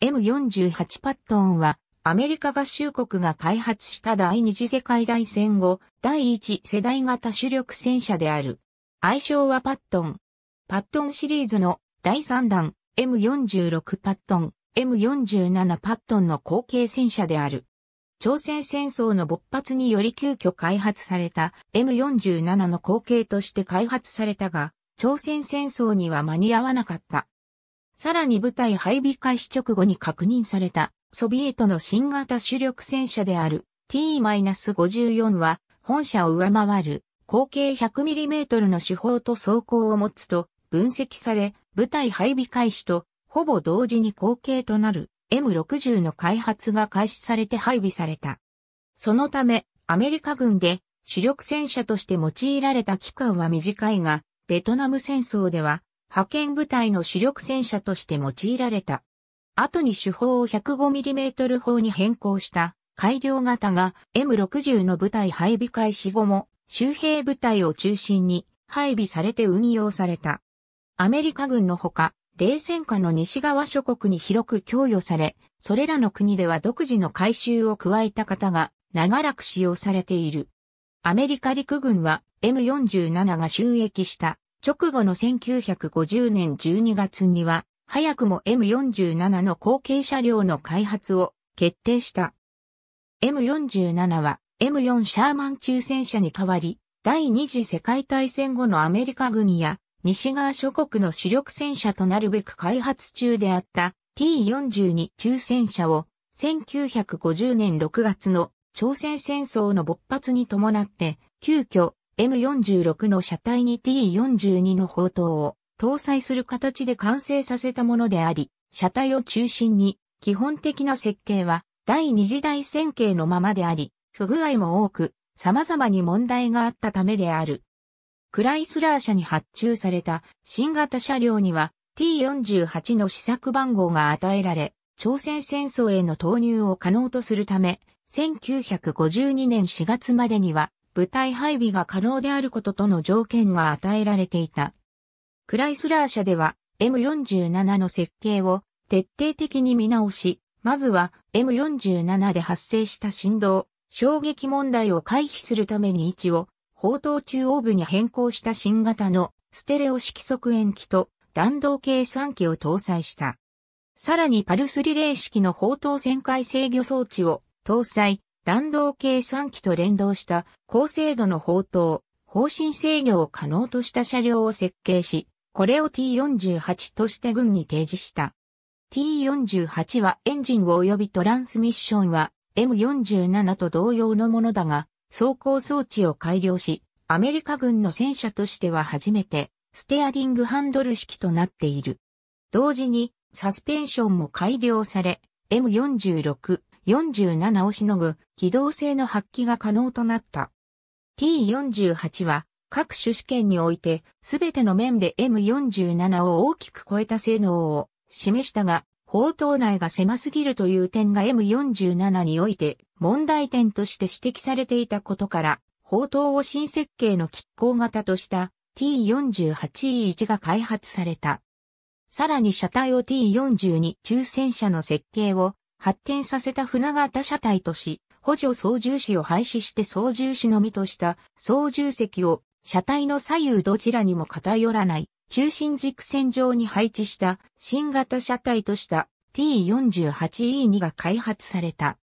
M48 パットンはアメリカ合衆国が開発した第二次世界大戦後第一世代型主力戦車である。愛称はパットン。パットンシリーズの第3弾 M46 パットン、M47 パットンの後継戦車である。朝鮮戦争の勃発により急遽開発された M47 の後継として開発されたが、朝鮮戦争には間に合わなかった。さらに部隊配備開始直後に確認されたソビエトの新型主力戦車である T-54 は本社を上回る口径 100mm の手法と装甲を持つと分析され、部隊配備開始とほぼ同時に口径となる M60 の開発が開始されて配備された。そのため、アメリカ軍で主力戦車として用いられた期間は短いが、ベトナム戦争では派遣部隊の主力戦車として用いられた。後に手法を 105mm 砲に変更した改良型が M60 の部隊配備開始後も周辺部隊を中心に配備されて運用された。アメリカ軍のほか、冷戦下の西側諸国に広く供与され、それらの国では独自の改修を加えた方が長らく使用されている。アメリカ陸軍は M47 が収益した直後の1950年12月には、早くも M47 の後継車両の開発を決定した。M47 は M4 シャーマン中戦車に代わり、第二次世界大戦後のアメリカ軍や西側諸国の主力戦車となるべく開発中であった T42 中戦車を1950年6月の朝鮮戦争の勃発に伴って急遽 M46 の車体に T42 の砲塔を搭載する形で完成させたものであり、車体を中心に基本的な設計は第二次大戦型のままであり、不具合も多く様々に問題があったためである。クライスラー社に発注された新型車両には T48 の試作番号が与えられ、朝鮮戦争への投入を可能とするため、1952年4月までには部隊配備が可能であることとの条件が与えられていた。クライスラー社では M47 の設計を徹底的に見直し、まずは M47 で発生した振動、衝撃問題を回避するために位置を砲塔中央部に変更した新型のステレオ式側延機と弾道計算機を搭載した。さらにパルスリレー式の砲塔旋回制御装置を搭載、弾道計算機と連動した高精度の砲塔、方針制御を可能とした車両を設計し、これを T48 として軍に提示した。T48 はエンジン及びトランスミッションは M47 と同様のものだが、走行装置を改良し、アメリカ軍の戦車としては初めて、ステアリングハンドル式となっている。同時に、サスペンションも改良され、M46、47をしのぐ機動性の発揮が可能となった。T48 は各種試験においてすべての面で M47 を大きく超えた性能を示したが、砲塔内が狭すぎるという点が M47 において問題点として指摘されていたことから、砲塔を新設計の拮抗型とした T48E1 が開発された。さらに車体を T42 中戦車の設計を発展させた船型車体とし、補助操縦士を廃止して操縦士のみとした操縦席を車体の左右どちらにも偏らない中心軸線上に配置した新型車体とした T48E2 が開発された。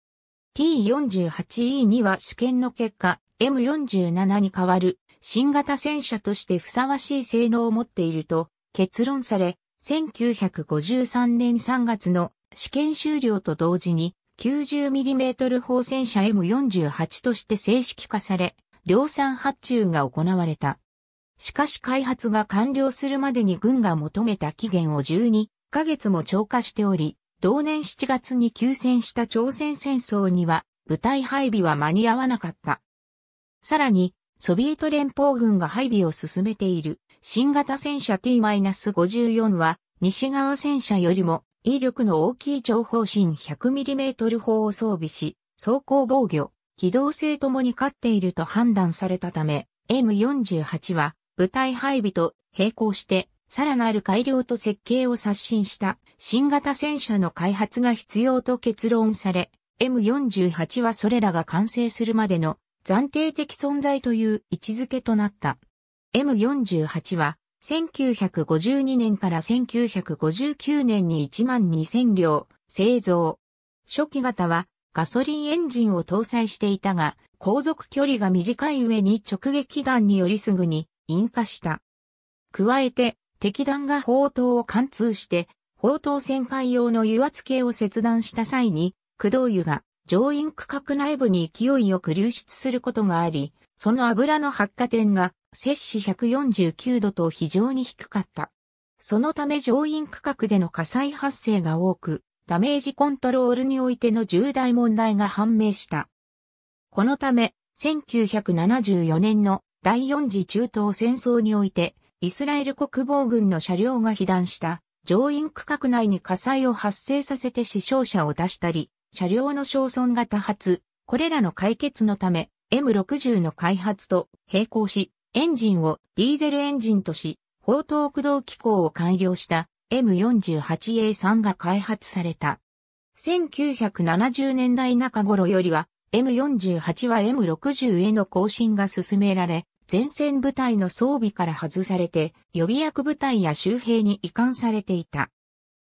T48E2 は試験の結果 M47 に代わる新型戦車としてふさわしい性能を持っていると結論され、1953年3月の試験終了と同時に 90mm 砲戦車 M48 として正式化され、量産発注が行われた。しかし開発が完了するまでに軍が求めた期限を12ヶ月も超過しており、同年7月に休戦した朝鮮戦争には部隊配備は間に合わなかった。さらに、ソビエト連邦軍が配備を進めている新型戦車 T-54 は西側戦車よりも威力の大きい長方針 100mm 砲を装備し、装甲防御、機動性ともに勝っていると判断されたため、M48 は部隊配備と並行して、さらなる改良と設計を刷新した新型戦車の開発が必要と結論され、M48 はそれらが完成するまでの暫定的存在という位置づけとなった。M48 は1952年から1959年に1万2000両製造。初期型はガソリンエンジンを搭載していたが、航続距離が短い上に直撃弾によりすぐに引火した。加えて、敵弾が砲塔を貫通して、砲塔旋回用の油圧系を切断した際に、駆動油が上院区画内部に勢いよく流出することがあり、その油の発火点が摂氏149度と非常に低かった。そのため上院区画での火災発生が多く、ダメージコントロールにおいての重大問題が判明した。このため、1974年の第四次中東戦争において、イスラエル国防軍の車両が被弾した上院区画内に火災を発生させて死傷者を出したり、車両の焼損が多発、これらの解決のため、M60 の開発と並行し、エンジンをディーゼルエンジンとし、砲塔駆動機構を改良した M48A3 が開発された。1970年代中頃よりは M48 は M60 への更新が進められ、前線部隊の装備から外されて予備役部隊や周辺に移管されていた。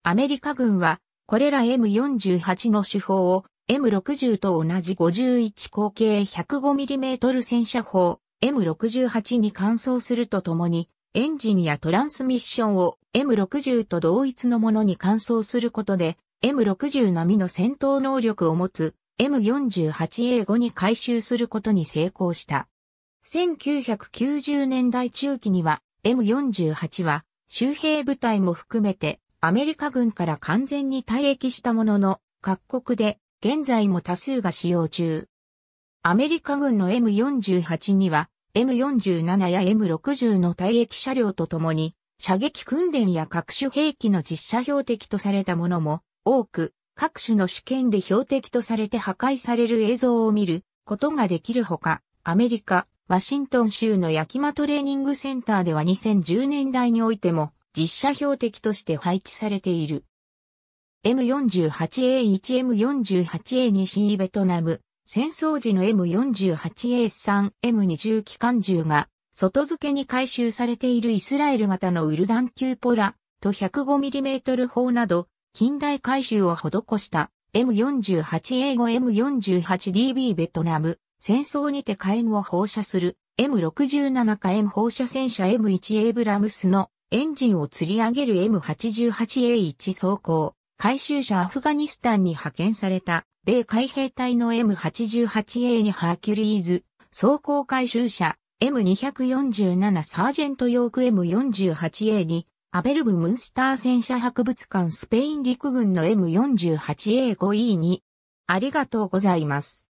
アメリカ軍はこれら M48 の手法を M60 と同じ51口径 105mm 戦車砲 M68 に換装するとともに、エンジンやトランスミッションを M60 と同一のものに換装することで、M60 並みの戦闘能力を持つ M48A5 に回収することに成功した。1990年代中期には M48 は周辺部隊も含めてアメリカ軍から完全に退役したものの各国で現在も多数が使用中。アメリカ軍の M48 には M47 や M60 の退役車両とともに射撃訓練や各種兵器の実射標的とされたものも多く各種の試験で標的とされて破壊される映像を見ることができるほかアメリカ、ワシントン州の焼き間トレーニングセンターでは2010年代においても実写標的として配置されている。M48A1、M48A2 新ベトナム、戦争時の M48A3、M20 機関銃が、外付けに回収されているイスラエル型のウルダン級ポラと 105mm 砲など、近代回収を施した M48A5 M48DB ベトナム、戦争にて火炎を放射する M67 火炎放射戦車 M1 a ブラムスのエンジンを吊り上げる M88A1 走行。回収者アフガニスタンに派遣された、米海兵隊の m 8 8 a にハーキュリーズ、装甲回収者 M247 サージェントヨーク m 4 8 a に、アベルブ・ムンスター戦車博物館スペイン陸軍の m 4 8 a 5 e に、ありがとうございます。